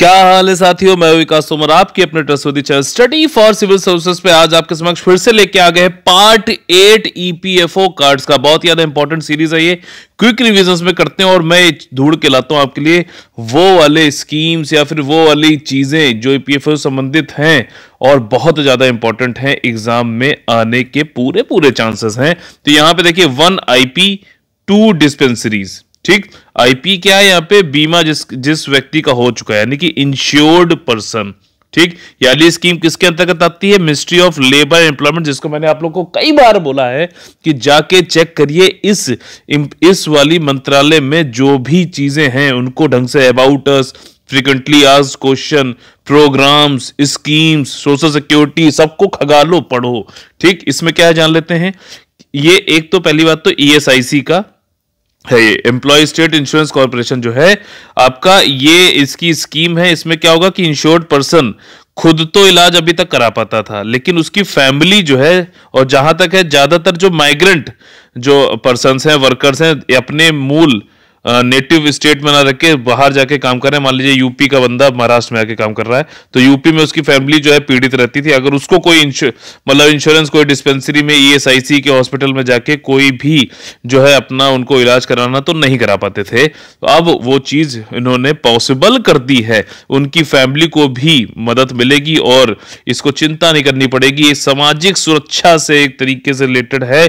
क्या हाल है साथियों मैं विकास तोमर आपकी अपने trustworthy channel study for civil services पे आज आपके समक्ष फिर से लेके आ गए पार्ट एट ईपीएफओ कार्ड्स का बहुत ज्यादा इंपॉर्टेंट सीरीज है ये क्विक रिविजन में करते हैं और मैं ढूंढ के लाता हूं आपके लिए वो वाले स्कीम्स या फिर वो वाली चीजें जो ईपीएफओ e संबंधित हैं और बहुत ज्यादा इंपॉर्टेंट है एग्जाम में आने के पूरे पूरे चांसेस हैं तो यहां पर देखिए वन आईपी टू डिस्पेंसरीज ठीक आईपी क्या है यहाँ पे बीमा जिस जिस व्यक्ति का हो चुका है यानी कि इंश्योर्ड पर्सन ठीक याली स्कीम किसके अंतर्गत आती है मिनिस्ट्री ऑफ लेबर एम्प्लॉयमेंट जिसको मैंने आप लोग को कई बार बोला है कि जाके चेक करिए इस इस वाली मंत्रालय में जो भी चीजें हैं उनको ढंग से अबाउट फ्रिक्वेंटली आज question programs schemes social security सबको खगा लो पढ़ो ठीक इसमें क्या जान लेते हैं ये एक तो पहली बात तो ई e का है ये एम्प्लॉय स्टेट इंश्योरेंस कॉरपोरेशन जो है आपका ये इसकी स्कीम है इसमें क्या होगा कि इंश्योर्ड पर्सन खुद तो इलाज अभी तक करा पाता था लेकिन उसकी फैमिली जो है और जहां तक है ज्यादातर जो माइग्रेंट जो पर्सन हैं वर्कर्स हैं अपने मूल नेटिव स्टेट में ना रख के बाहर जाके काम कर रहे हैं मान लीजिए यूपी का बंदा महाराष्ट्र में आके काम कर रहा है तो यूपी में उसकी फैमिली जो है पीड़ित रहती थी अगर उसको कोई मतलब इंश्योरेंस कोई डिस्पेंसरी में ई e के हॉस्पिटल में जाके कोई भी जो है अपना उनको इलाज कराना तो नहीं करा पाते थे तो अब वो चीज़ इन्होंने पॉसिबल कर दी है उनकी फैमिली को भी मदद मिलेगी और इसको चिंता नहीं करनी पड़ेगी ये सामाजिक सुरक्षा से एक तरीके से रिलेटेड है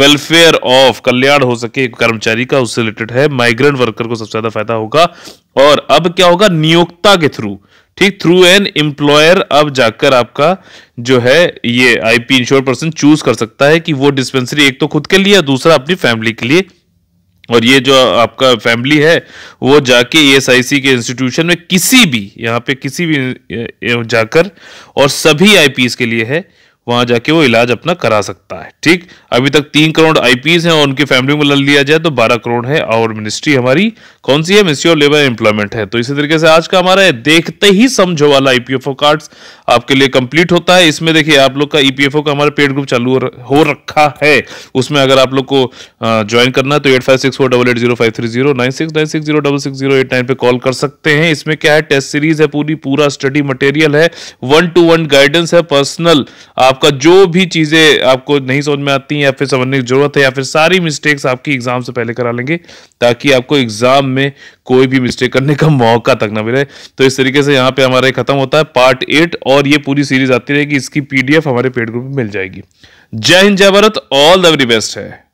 वेलफेयर ऑफ कल्याण हो सके कर्मचारी का उससे रिलेटेड है माइग्रेंट वर्कर को सबसे ज्यादा फायदा होगा और अब क्या होगा नियोक्ता के थ्रू ठीक थ्रू एन एम्प्लॉयर अब जाकर आपका जो है ये आईपी इंश्योर पर्सन चूज कर सकता है कि वो डिस्पेंसरी एक तो खुद के लिए दूसरा अपनी फैमिली के लिए और ये जो आपका फैमिली है वो जाके ई e के इंस्टीट्यूशन में किसी भी यहाँ पे किसी भी जाकर और सभी आईपीएस के लिए है वहां जाके वो इलाज अपना करा सकता है ठीक अभी तक तीन करोड़ आईपीएस हैं और उनकी फैमिली में लिया जाए तो बारह करोड़ है और मिनिस्ट्री हमारी कौन सी है मिनिस्ट्री ऑफ लेबर एम्प्लॉयमेंट है तो इसी तरीके से आज का हमारा देखते ही समझो वाला ईपीएफओ कार्ड आपके लिए कंप्लीट होता है इसमें देखिए आप लोग का ईपीएफओ e का हमारा पेड ग्रुप चालू हो रखा है उसमें अगर आप लोग को ज्वाइन करना है तो eight five six four double eight zero five three zero nine six nine six zero double six zero eight nine पे कॉल कर सकते हैं इसमें क्या है टेस्ट सीरीज है पूरी पूरा स्टडी मटेरियल है वन टू वन गाइडेंस है पर्सनल आप आपका जो भी चीज़ें आपको नहीं समझ में आती या फिर समझने की ज़रूरत है या फिर सारी मिस्टेक्स आपकी एग्ज़ाम से पहले करा लेंगे ताकि आपको एग्ज़ाम में कोई भी मिस्टेक करने का मौका तक ना मिले तो इस तरीके से यहाँ पे हमारा ख़त्म होता है पार्ट एट और ये पूरी सीरीज़ आती रहेगी इसकी पीडीएफ हमारे पेड ग्रुप में मिल जाएगी जय हिंद जय Bharat all the very best है